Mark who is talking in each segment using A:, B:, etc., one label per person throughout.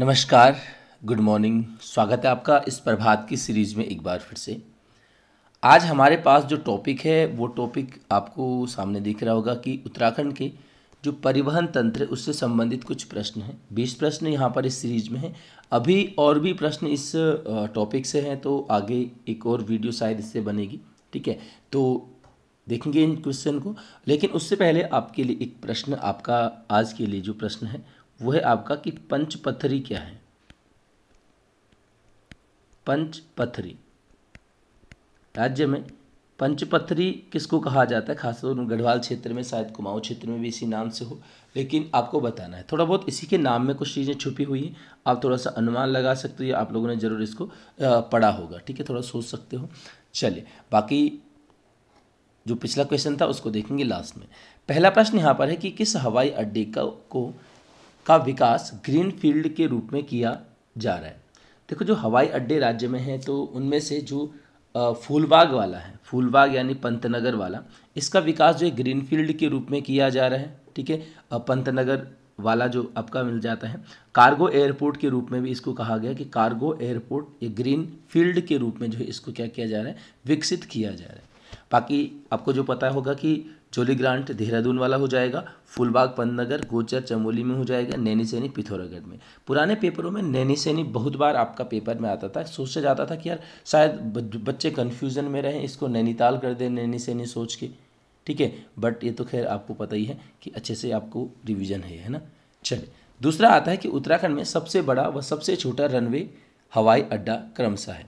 A: नमस्कार good morning स्वागत है आपका इस प्रभात की सीरीज़ में एक बार फिर से आज हमारे पास जो टॉपिक है वो टॉपिक आपको सामने दिख रहा होगा कि उत्तराखंड के जो परिवहन तंत्र उससे संबंधित कुछ प्रश्न हैं बीस प्रश्न यहाँ पर इस सीरीज में हैं अभी और भी प्रश्न इस टॉपिक से हैं तो आगे एक और वीडियो शायद इससे बनेगी ठीक है तो देखेंगे इन क्वेश्चन को लेकिन उससे पहले आपके लिए एक प्रश्न आपका आज के लिए जो प्रश्न है वो है आपका कि पंच क्या है पंच राज्य में पंचपथरी किसको कहा जाता है खासतौर गढ़वाल क्षेत्र में शायद कुमाऊं क्षेत्र में भी इसी नाम से हो लेकिन आपको बताना है थोड़ा बहुत इसी के नाम में कुछ चीज़ें छुपी हुई हैं आप थोड़ा सा अनुमान लगा सकते हो या आप लोगों ने ज़रूर इसको पढ़ा होगा ठीक है थोड़ा सोच सकते हो चलिए बाकी जो पिछला क्वेश्चन था उसको देखेंगे लास्ट में पहला प्रश्न यहाँ पर है कि किस हवाई अड्डे का को का विकास ग्रीन फील्ड के रूप में किया जा रहा है देखो जो हवाई अड्डे राज्य में हैं तो उनमें से जो फूलबाग वाला है फूलबाग यानी पंतनगर वाला इसका विकास जो है ग्रीन फील्ड के रूप में किया जा रहा है ठीक है पंतनगर वाला जो आपका मिल जाता है कार्गो एयरपोर्ट के रूप में भी इसको कहा गया कि कार्गो एयरपोर्ट ये ग्रीन फील्ड के रूप में जो है इसको क्या किया जा रहा है विकसित किया जा रहा है बाकी आपको जो पता होगा कि जोली ग्रांट देहरादून वाला हो जाएगा फुलबाग पंतनगर गोचर चमोली में हो जाएगा नैनी सैनी पिथौरागढ़ में पुराने पेपरों में नैनी सैनी बहुत बार आपका पेपर में आता था सोचा जाता था कि यार शायद बच्चे कन्फ्यूज़न में रहें इसको नैनीताल कर दें नैनी सैनी सोच के ठीक है बट ये तो खैर आपको पता ही है कि अच्छे से आपको रिविज़न है है ना चलिए दूसरा आता है कि उत्तराखंड में सबसे बड़ा व सबसे छोटा रनवे हवाई अड्डा क्रमशः है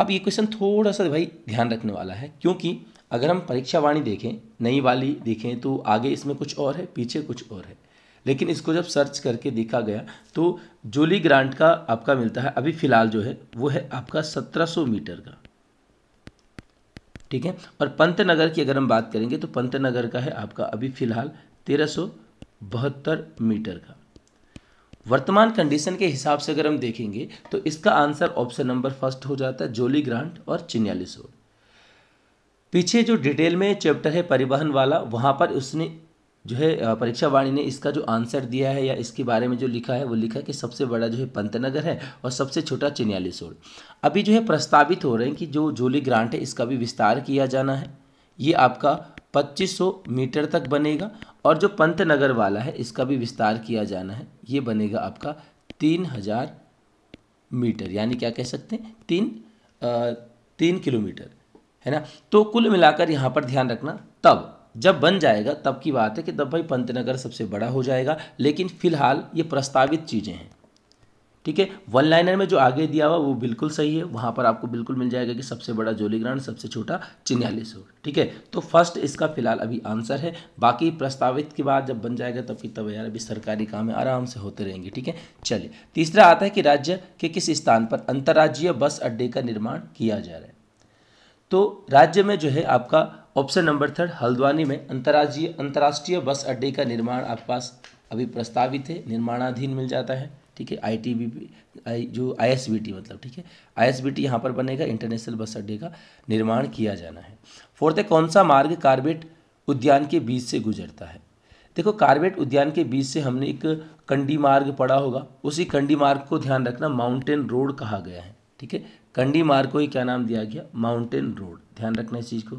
A: अब ये क्वेश्चन थोड़ा सा भाई ध्यान रखने वाला है क्योंकि अगर हम परीक्षा वाणी देखें नई वाली देखें तो आगे इसमें कुछ और है पीछे कुछ और है लेकिन इसको जब सर्च करके देखा गया तो जोली ग्रांट का आपका मिलता है अभी फ़िलहाल जो है वो है आपका 1700 मीटर का ठीक है और पंत नगर की अगर हम बात करेंगे तो पंत नगर का है आपका अभी फ़िलहाल तेरह मीटर का वर्तमान कंडीशन के हिसाब से अगर हम देखेंगे तो इसका आंसर ऑप्शन नंबर फर्स्ट हो जाता है जोली ग्रांट और चिन्यालीसोड पीछे जो डिटेल में चैप्टर है परिवहन वाला वहाँ पर उसने जो है परीक्षा वाणी ने इसका जो आंसर दिया है या इसके बारे में जो लिखा है वो लिखा है कि सबसे बड़ा जो है पंतनगर है और सबसे छोटा चिन्यालीसोड़ अभी जो है प्रस्तावित हो रहे हैं कि जो जोली ग्रांट है इसका भी विस्तार किया जाना है ये आपका 2500 मीटर तक बनेगा और जो पंतनगर वाला है इसका भी विस्तार किया जाना है ये बनेगा आपका तीन हज़ार मीटर यानी क्या कह सकते हैं तीन आ, तीन किलोमीटर है ना तो कुल मिलाकर यहाँ पर ध्यान रखना तब जब बन जाएगा तब की बात है कि तब भाई पंतनगर सबसे बड़ा हो जाएगा लेकिन फिलहाल ये प्रस्तावित चीज़ें हैं ठीक है वन लाइनर में जो आगे दिया हुआ वो बिल्कुल सही है वहाँ पर आपको बिल्कुल मिल जाएगा कि सबसे बड़ा जोलीग्रांड सबसे छोटा चिन्यालीसोर ठीक है तो फर्स्ट इसका फिलहाल अभी आंसर है बाकी प्रस्तावित की बात जब बन जाएगा तब की तब यार अभी सरकारी काम है आराम से होते रहेंगे ठीक है चलिए तीसरा आता है कि राज्य के किस स्थान पर अंतर्राज्यीय बस अड्डे का निर्माण किया जा रहा है तो राज्य में जो है आपका ऑप्शन नंबर थर्ड हल्द्वानी में अंतर्राज्यीय अंतर्राष्ट्रीय बस अड्डे का निर्माण आपके पास अभी प्रस्तावित है निर्माणाधीन मिल जाता है ठीक है आई टी बी आई जो आई एस बी टी मतलब ठीक है आई एस बी टी यहाँ पर बनेगा इंटरनेशनल बस अड्डे का निर्माण किया जाना है फोर्थ है कौन सा मार्ग कार्बेट उद्यान के बीच से गुजरता है देखो कार्बेट उद्यान के बीच से हमने एक कंडी मार्ग पड़ा होगा उसी कंडी मार्ग को ध्यान रखना माउंटेन रोड कहा गया है ठीक है कंडी मार्ग को ही क्या नाम दिया गया माउंटेन रोड ध्यान रखना इस चीज़ को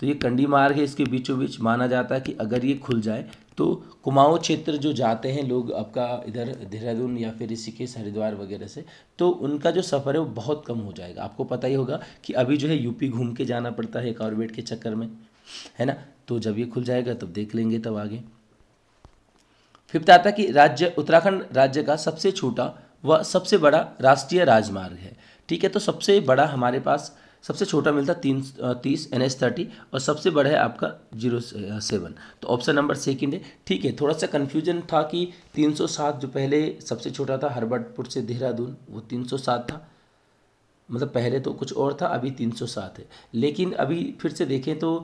A: तो ये कंडी मार्ग है इसके बीचों बीच माना जाता है कि अगर ये खुल जाए तो कुमाऊँ क्षेत्र जो जाते हैं लोग आपका इधर देहरादून या फिर इसी के हरिद्वार वगैरह से तो उनका जो सफ़र है वो बहुत कम हो जाएगा आपको पता ही होगा कि अभी जो है यूपी घूम के जाना पड़ता है कॉर्बेट के चक्कर में है ना तो जब ये खुल जाएगा तब देख लेंगे तब आगे फिफ्थ आता कि राज्य उत्तराखंड राज्य का सबसे छोटा वह सबसे बड़ा राष्ट्रीय राजमार्ग है ठीक है तो सबसे बड़ा हमारे पास सबसे छोटा मिलता तीन तीस एन एच थर्टी और सबसे बड़ा है आपका जीरो सेवन तो ऑप्शन नंबर सेकंड है ठीक है थोड़ा सा कन्फ्यूजन था कि तीन सौ सात जो पहले सबसे छोटा था हरबटपुर से देहरादून वो तीन सौ सात था मतलब पहले तो कुछ और था अभी तीन सौ सात है लेकिन अभी फिर से देखें तो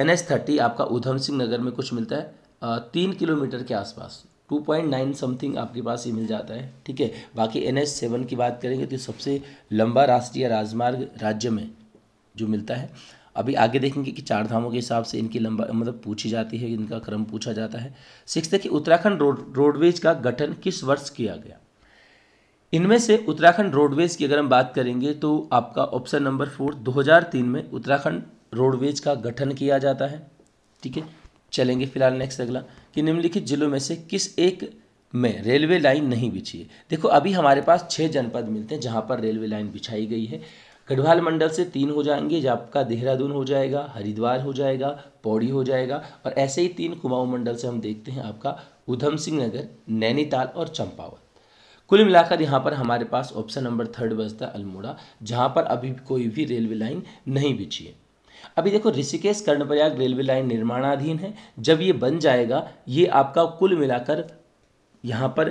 A: एन एच थर्टी आपका ऊधम सिंह नगर में कुछ मिलता है तीन किलोमीटर के आसपास टू पॉइंट नाइन समथिंग आपके पास ये मिल जाता है ठीक है बाकी एन एच सेवन की बात करेंगे तो सबसे लंबा राष्ट्रीय राजमार्ग राज्य में जो मिलता है अभी आगे देखेंगे कि चार धामों के हिसाब से इनकी लंबा मतलब पूछी जाती है इनका क्रम पूछा जाता है सिक्स देखिए उत्तराखंड रोड रोडवेज का गठन किस वर्ष किया गया इनमें से उत्तराखंड रोडवेज की अगर हम बात करेंगे तो आपका ऑप्शन नंबर फोर 2003 में उत्तराखंड रोडवेज का गठन किया जाता है ठीक है चलेंगे फिलहाल नेक्स्ट अगला कि निम्नलिखित जिलों में से किस एक में रेलवे लाइन नहीं बिछी है देखो अभी हमारे पास छः जनपद मिलते हैं जहाँ पर रेलवे लाइन बिछाई गई है गढ़वाल मंडल से तीन हो जाएंगे जो आपका देहरादून हो जाएगा हरिद्वार हो जाएगा पौड़ी हो जाएगा और ऐसे ही तीन कुमाऊँ मंडल से हम देखते हैं आपका उधम सिंह नगर नैनीताल और चंपावत कुल मिलाकर यहाँ पर हमारे पास ऑप्शन नंबर थर्ड बजता अल्मोड़ा जहाँ पर अभी कोई भी रेलवे लाइन नहीं बिछी है अभी देखो ऋषिकेश कर्णप्रयाग रेलवे लाइन निर्माणाधीन है जब ये बन जाएगा ये आपका कुल मिलाकर यहाँ पर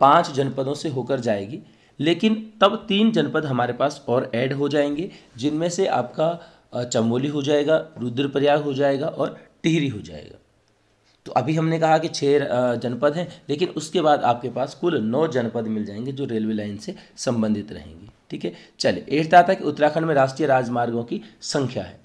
A: पांच जनपदों से होकर जाएगी लेकिन तब तीन जनपद हमारे पास और ऐड हो जाएंगे जिनमें से आपका चमोली हो जाएगा रुद्रप्रयाग हो जाएगा और टिहरी हो जाएगा तो अभी हमने कहा कि छः जनपद हैं लेकिन उसके बाद आपके पास कुल नौ जनपद मिल जाएंगे जो रेलवे लाइन से संबंधित रहेंगे ठीक है चलिए एटता था है कि उत्तराखंड में राष्ट्रीय राजमार्गों की संख्या है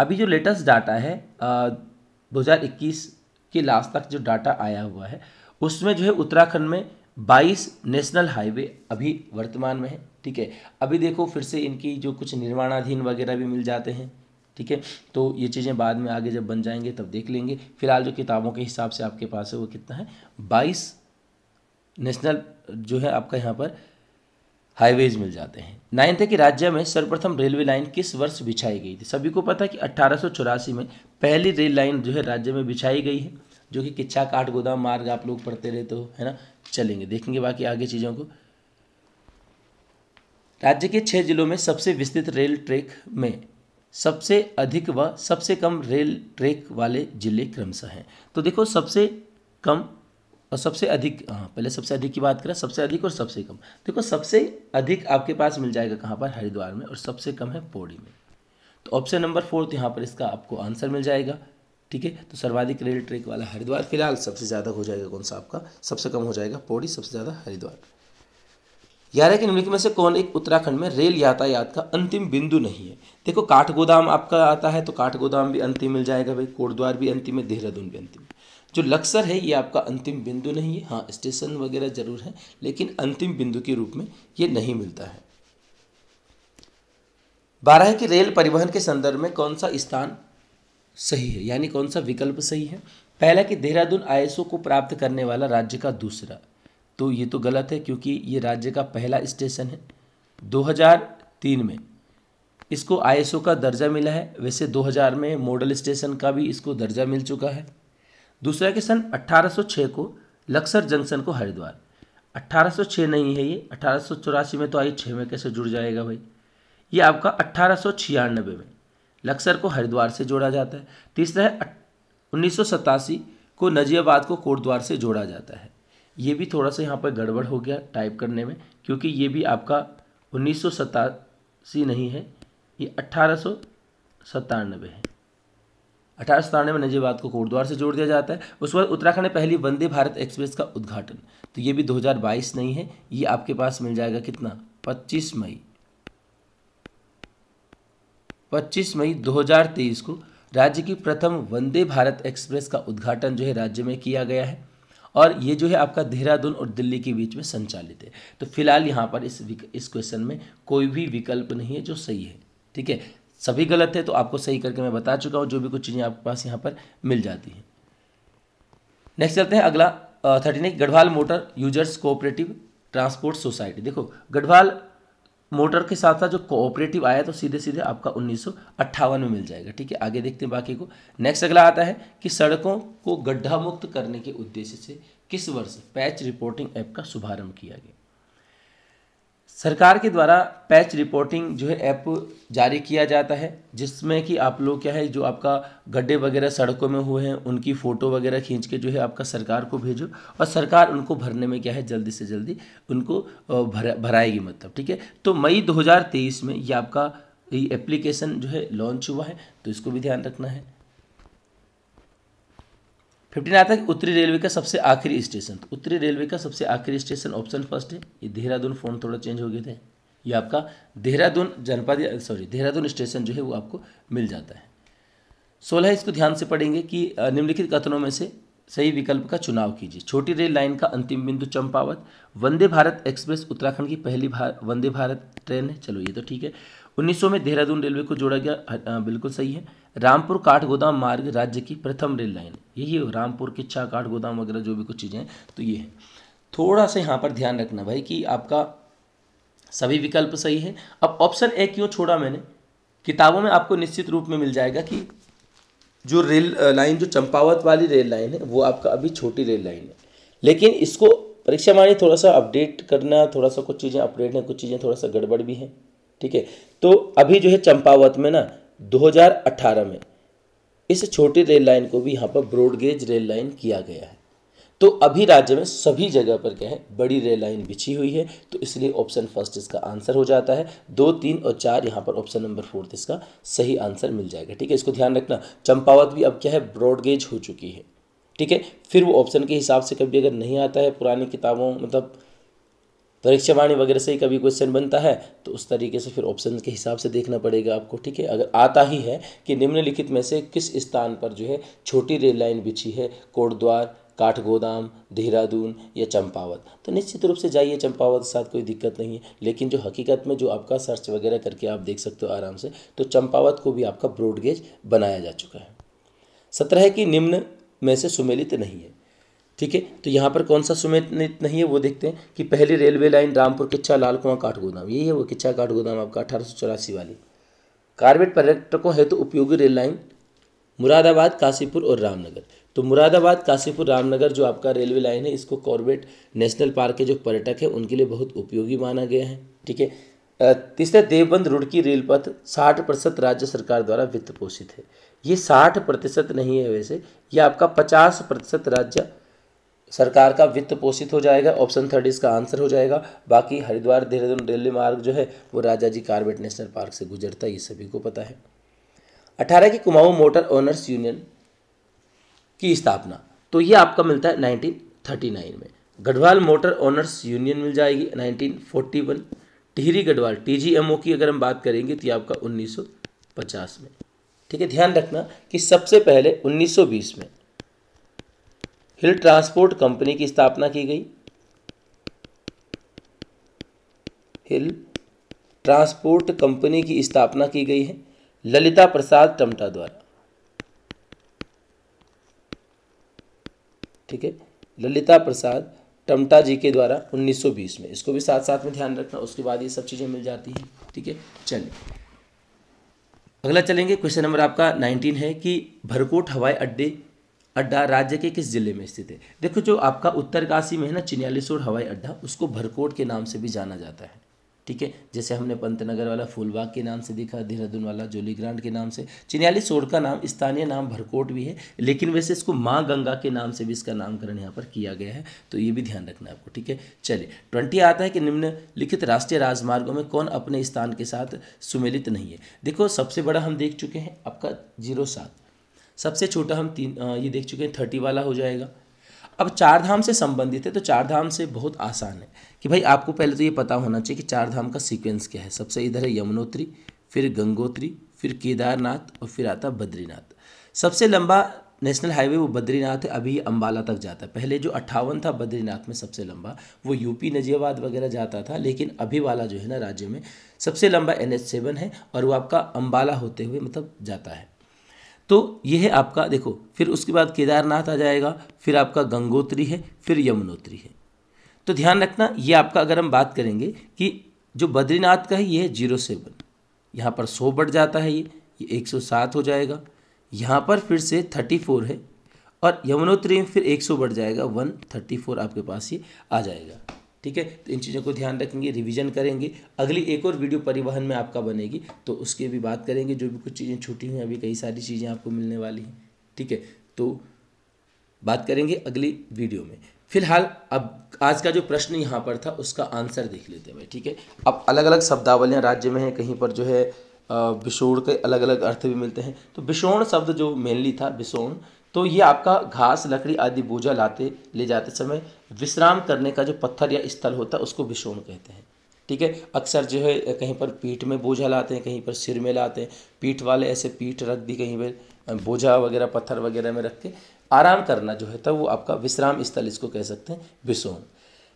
A: अभी जो लेटेस्ट डाटा है दो हज़ार इक्कीस के लास्ट तक जो डाटा आया हुआ है उसमें जो है उत्तराखंड में बाईस नेशनल हाईवे अभी वर्तमान में है ठीक है अभी देखो फिर से इनकी जो कुछ निर्माणाधीन वगैरह भी मिल जाते हैं ठीक है तो ये चीज़ें बाद में आगे जब बन जाएंगे तब देख लेंगे फिलहाल जो किताबों के हिसाब से आपके पास है वो कितना है बाईस नेशनल जो है आपका यहाँ पर हाईवेज मिल जाते हैं नाइन्थ है कि राज्य में सर्वप्रथम रेलवे लाइन किस वर्ष बिछाई गई थी सभी को पता है कि अट्ठारह में पहली रेल लाइन जो है राज्य में बिछाई गई है जो कि किच्छा काठ गोदाम मार्ग आप लोग पढ़ते रहते हो तो, है ना चलेंगे देखेंगे बाकी आगे चीज़ों को राज्य के छः जिलों में सबसे विस्तृत रेल ट्रैक में सबसे अधिक व सबसे कम रेल ट्रैक वाले जिले क्रमशः हैं तो देखो सबसे कम और सबसे अधिक हाँ पहले सबसे अधिक की बात करें सबसे अधिक और सबसे कम देखो सबसे अधिक आपके पास मिल जाएगा कहाँ पर हरिद्वार में और सबसे कम है पौड़ी में तो ऑप्शन नंबर फोर्थ यहाँ पर इसका आपको आंसर मिल जाएगा ठीक है तो सर्वाधिक रेल ट्रैक वाला हरिद्वार फिलहाल सबसे ज़्यादा हो जाएगा कौन सा आपका सबसे कम हो जाएगा पौड़ी सबसे ज़्यादा हरिद्वार ग्यारह के निम्नलिखित में से कौन एक उत्तराखंड में रेल यातायात का अंतिम बिंदु नहीं है देखो काठगोदाम आपका आता है तो काठगोदाम भी अंतिम मिल जाएगा भाई कोटद्वार भी अंतिम है देहरादून भी अंतिम जो लक्सर है ये आपका अंतिम बिंदु नहीं है हाँ स्टेशन वगैरह ज़रूर है लेकिन अंतिम बिंदु के रूप में ये नहीं मिलता है बारह के रेल परिवहन के संदर्भ में कौन सा स्थान सही है यानी कौन सा विकल्प सही है पहला कि देहरादून आईएसओ को प्राप्त करने वाला राज्य का दूसरा तो ये तो गलत है क्योंकि ये राज्य का पहला स्टेशन है 2003 में इसको आई का दर्जा मिला है वैसे 2000 में मॉडल स्टेशन का भी इसको दर्जा मिल चुका है दूसरा के सन 1806 को लक्सर जंक्शन को हरिद्वार 1806 नहीं है ये अठारह में तो आई छः में कैसे जुड़ जाएगा भाई ये आपका अट्ठारह में लक्सर को हरिद्वार से जोड़ा जाता है तीसरा है उन्नीस को नजियाबाद को कोटद्वार से जोड़ा जाता है ये भी थोड़ा सा यहाँ पर गड़बड़ हो गया टाइप करने में क्योंकि ये भी आपका उन्नीस नहीं है ये अट्ठारह है अठारह में नजीबाद को कोटद्वार से जोड़ दिया जाता है उसके बाद उत्तराखंड में पहली वंदे भारत एक्सप्रेस का उद्घाटन तो ये भी 2022 नहीं है ये आपके पास मिल जाएगा कितना 25 मई 25 मई 2023 को राज्य की प्रथम वंदे भारत एक्सप्रेस का उद्घाटन जो है राज्य में किया गया है और ये जो है आपका देहरादून और दिल्ली के बीच में संचालित है तो फिलहाल यहाँ पर इस इस क्वेश्चन में कोई भी विकल्प नहीं है जो सही है ठीक है सभी गलत है तो आपको सही करके मैं बता चुका हूँ जो भी कुछ चीज़ें आपके पास यहाँ पर मिल जाती हैं नेक्स्ट चलते हैं अगला थर्टीन एक Garhwal motor users cooperative transport society देखो गढ़वाल मोटर के साथ साथ जो कोऑपरेटिव आया तो सीधे सीधे आपका उन्नीस में मिल जाएगा ठीक है आगे देखते हैं बाकी को नेक्स्ट अगला आता है कि सड़कों को गड्ढा मुक्त करने के उद्देश्य से किस वर्ष पैच रिपोर्टिंग ऐप का शुभारंभ किया गया सरकार के द्वारा पैच रिपोर्टिंग जो है ऐप जारी किया जाता है जिसमें कि आप लोग क्या है जो आपका गड्ढे वगैरह सड़कों में हुए हैं उनकी फ़ोटो वगैरह खींच के जो है आपका सरकार को भेजो और सरकार उनको भरने में क्या है जल्दी से जल्दी उनको भर भराएगी मतलब ठीक है तो मई 2023 में ये आपका ये एप्लीकेशन जो है लॉन्च हुआ है तो इसको भी ध्यान रखना है फिफ्टीन आता है उत्तरी रेलवे का सबसे आखिरी स्टेशन तो उत्तरी रेलवे का सबसे आखिरी स्टेशन ऑप्शन फर्स्ट है ये देहरादून फोन थोड़ा चेंज हो गए थे ये आपका देहरादून जनपद सॉरी देहरादून स्टेशन जो है वो आपको मिल जाता है सोलह इसको ध्यान से पढ़ेंगे कि निम्नलिखित कथनों में से सही विकल्प का चुनाव कीजिए छोटी रेल लाइन का अंतिम बिंदु चंपावत वंदे भारत एक्सप्रेस उत्तराखंड की पहली भार, वंदे भारत ट्रेन है चलो ये तो ठीक है उन्नीस में देहरादून रेलवे को जोड़ा गया बिल्कुल सही है रामपुर काठ गोदाम मार्ग राज्य की प्रथम रेल लाइन यही रामपुर किच्छा काठ गोदाम वगैरह जो भी कुछ चीज़ें हैं तो ये है थोड़ा सा यहाँ पर ध्यान रखना भाई कि आपका सभी विकल्प सही है अब ऑप्शन ए क्यों छोड़ा मैंने किताबों में आपको निश्चित रूप में मिल जाएगा कि जो रेल लाइन जो चंपावत वाली रेल लाइन है वो आपका अभी छोटी रेल लाइन है लेकिन इसको परीक्षा मानी थोड़ा सा अपडेट करना थोड़ा सा कुछ चीज़ें अपडेट हैं कुछ चीज़ें थोड़ा सा गड़बड़ भी हैं ठीक है तो अभी जो है चंपावत में ना 2018 में इस छोटी रेल लाइन को भी यहाँ पर ब्रॉडगेज रेल लाइन किया गया है तो अभी राज्य में सभी जगह पर क्या है बड़ी रेल लाइन बिछी हुई है तो इसलिए ऑप्शन फर्स्ट इसका आंसर हो जाता है दो तीन और चार यहाँ पर ऑप्शन नंबर फोर्थ इसका सही आंसर मिल जाएगा ठीक है इसको ध्यान रखना चंपावत भी अब क्या है ब्रॉडगेज हो चुकी है ठीक है फिर वो ऑप्शन के हिसाब से कभी अगर नहीं आता है पुरानी किताबों मतलब परीक्षावाणी वगैरह से ही कभी क्वेश्चन बनता है तो उस तरीके से फिर ऑप्शन के हिसाब से देखना पड़ेगा आपको ठीक है अगर आता ही है कि निम्नलिखित में से किस स्थान पर जो है छोटी रेल लाइन बिछी है कोटद्वार काठगोदाम देहरादून या चंपावत तो निश्चित रूप से जाइए चंपावत के साथ कोई दिक्कत नहीं है लेकिन जो हकीकत में जो आपका सर्च वगैरह करके आप देख सकते हो आराम से तो चंपावत को भी आपका ब्रॉडगेज बनाया जा चुका है सत्रह की निम्न में से सुमेलित नहीं है ठीक है तो यहाँ पर कौन सा सुमित नहीं है वो देखते हैं कि पहली railway line Rampur Kichha Lalkuan काठ गोदाम यही है वो किच्चा काठ गोदाम आपका अठारह वाली कार्बेट पर्यटकों हेतु तो उपयोगी रेल लाइन मुरादाबाद काशीपुर और रामनगर तो मुरादाबाद काशीपुर रामनगर जो आपका रेलवे लाइन है इसको कॉर्बेट नेशनल पार्क के जो पर्यटक हैं उनके लिए बहुत उपयोगी माना गया है ठीक है तीसरा देवबंद रुड़की रेलपथ साठ प्रतिशत राज्य सरकार द्वारा वित्त पोषित है ये साठ प्रतिशत नहीं है वैसे ये आपका पचास प्रतिशत राज्य सरकार का वित्त पोषित हो जाएगा ऑप्शन थर्ड इसका आंसर हो जाएगा बाकी हरिद्वार देहरादून रेलवे मार्ग जो है वो Rajaji Corbett national park से गुजरता है ये सभी को पता है अठारह की कुमाऊं मोटर ओनर्स यूनियन की स्थापना तो ये आपका मिलता है 1939 में गढ़वाल मोटर ओनर्स यूनियन मिल जाएगी 1941 टिहरी गढ़वाल ओ की अगर हम बात करेंगे तो ये आपका 1950 में ठीक है ध्यान रखना कि सबसे पहले 1920 में हिल ट्रांसपोर्ट कंपनी की स्थापना की गई हिल ट्रांसपोर्ट कंपनी की स्थापना की गई है ललिता प्रसाद टमटा द्वारा ठीक है ललिता प्रसाद टमटा जी के द्वारा 1920 में इसको भी साथ साथ में ध्यान रखना उसके बाद ये सब चीज़ें मिल जाती हैं ठीक है चलिए अगला चलेंगे क्वेश्चन नंबर आपका 19 है कि भरकोट हवाई अड्डे अड्डा राज्य के किस जिले में स्थित है देखो जो आपका उत्तरकाशी में है ना चिनियालीसोड़ हवाई अड्डा उसको भरकोट के नाम से भी जाना जाता है ठीक है जैसे हमने पंतनगर वाला फूलबाग के नाम से देखा देहरादून वाला जोली ग्रांड के नाम से चिन्याली सोड़ का नाम स्थानीय नाम भरकोट भी है लेकिन वैसे इसको माँ गंगा के नाम से भी इसका नामकरण यहाँ पर किया गया है तो ये भी ध्यान रखना आपको ठीक है चलिए ट्वेंटी आता है कि निम्नलिखित राष्ट्रीय राजमार्गों में कौन अपने स्थान के साथ सुमिलित नहीं है देखो सबसे बड़ा हम देख चुके हैं आपका जीरो सात सबसे छोटा हम तीन ये देख चुके हैं थर्टी वाला हो जाएगा अब चार धाम से संबंधित है तो चार धाम से बहुत आसान है कि भाई आपको पहले तो ये पता होना चाहिए कि चार धाम का सीक्वेंस क्या है सबसे इधर है यमुनोत्री फिर गंगोत्री फिर केदारनाथ और फिर आता बद्रीनाथ सबसे लंबा नेशनल हाईवे वो बद्रीनाथ है अभी अम्बाला तक जाता है पहले जो अट्ठावन था बद्रीनाथ में सबसे लंबा वो यूपी नजियाबाद वगैरह जाता था लेकिन अभी वाला जो है ना राज्य में सबसे लंबा एन एच सेवन है और वो आपका अम्बाला होते हुए मतलब जाता है तो यह है आपका देखो फिर उसके बाद केदारनाथ आ जाएगा फिर आपका गंगोत्री है फिर यमुनोत्री है तो ध्यान रखना ये आपका अगर हम बात करेंगे कि जो बद्रीनाथ का है ये है जीरो सेवन यहाँ पर सौ बढ़ जाता है ये ये एक सौ सात हो जाएगा यहाँ पर फिर से थर्टी फोर है और यमुनोत्री में फिर एक सौ बढ़ जाएगा वन थर्टी फोर आपके पास ये आ जाएगा ठीक है तो इन चीज़ों को ध्यान रखेंगे रिविजन करेंगे अगली एक और वीडियो परिवहन में आपका बनेगी तो उसकी भी बात करेंगे जो भी कुछ चीज़ें छूटी हुई अभी कई सारी चीज़ें आपको मिलने वाली हैं ठीक है तो बात करेंगे अगली वीडियो में फिलहाल अब आज का जो प्रश्न यहाँ पर था उसका आंसर देख लेते हैं भाई ठीक है अब अलग अलग शब्दावलियाँ राज्य में हैं कहीं पर जो है बिशोण के अलग अलग अर्थ भी मिलते हैं तो विशोण शब्द जो मेनली था बिशोण तो ये आपका घास लकड़ी आदि बोझा लाते ले जाते समय विश्राम करने का जो पत्थर या स्थल होता है उसको विषोण कहते हैं ठीक है अक्सर जो है कहीं पर पीठ में बोझा लाते हैं कहीं पर सिर में लाते हैं पीठ वाले ऐसे पीठ रख दी कहीं पर बोझा वगैरह पत्थर वगैरह में रख के आराम करना जो है था वो आपका विश्राम स्थल इसको कह सकते हैं विसोण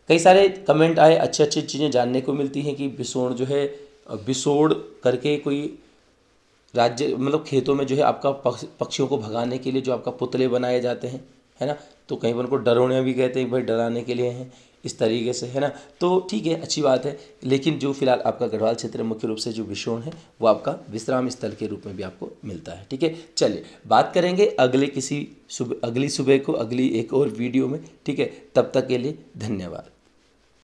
A: कई सारे कमेंट आए अच्छी अच्छी चीज़ें जानने को मिलती हैं कि विसोण जो है विसोड़ करके कोई राज्य मतलब खेतों में जो है आपका पक्ष पक्षियों को भगाने के लिए जो आपका पुतले बनाए जाते हैं है ना तो कहीं पर उनको डरोने भी कहते हैं भाई डराने के लिए हैं इस तरीके से है ना तो ठीक है अच्छी बात है लेकिन जो फिलहाल आपका गढ़वाल क्षेत्र मुख्य रूप से जो विषोण है वो आपका विश्राम स्थल के रूप में भी आपको मिलता है ठीक है चलिए बात करेंगे अगले किसी सुबह अगली सुबह को अगली एक और वीडियो में ठीक है तब तक के लिए धन्यवाद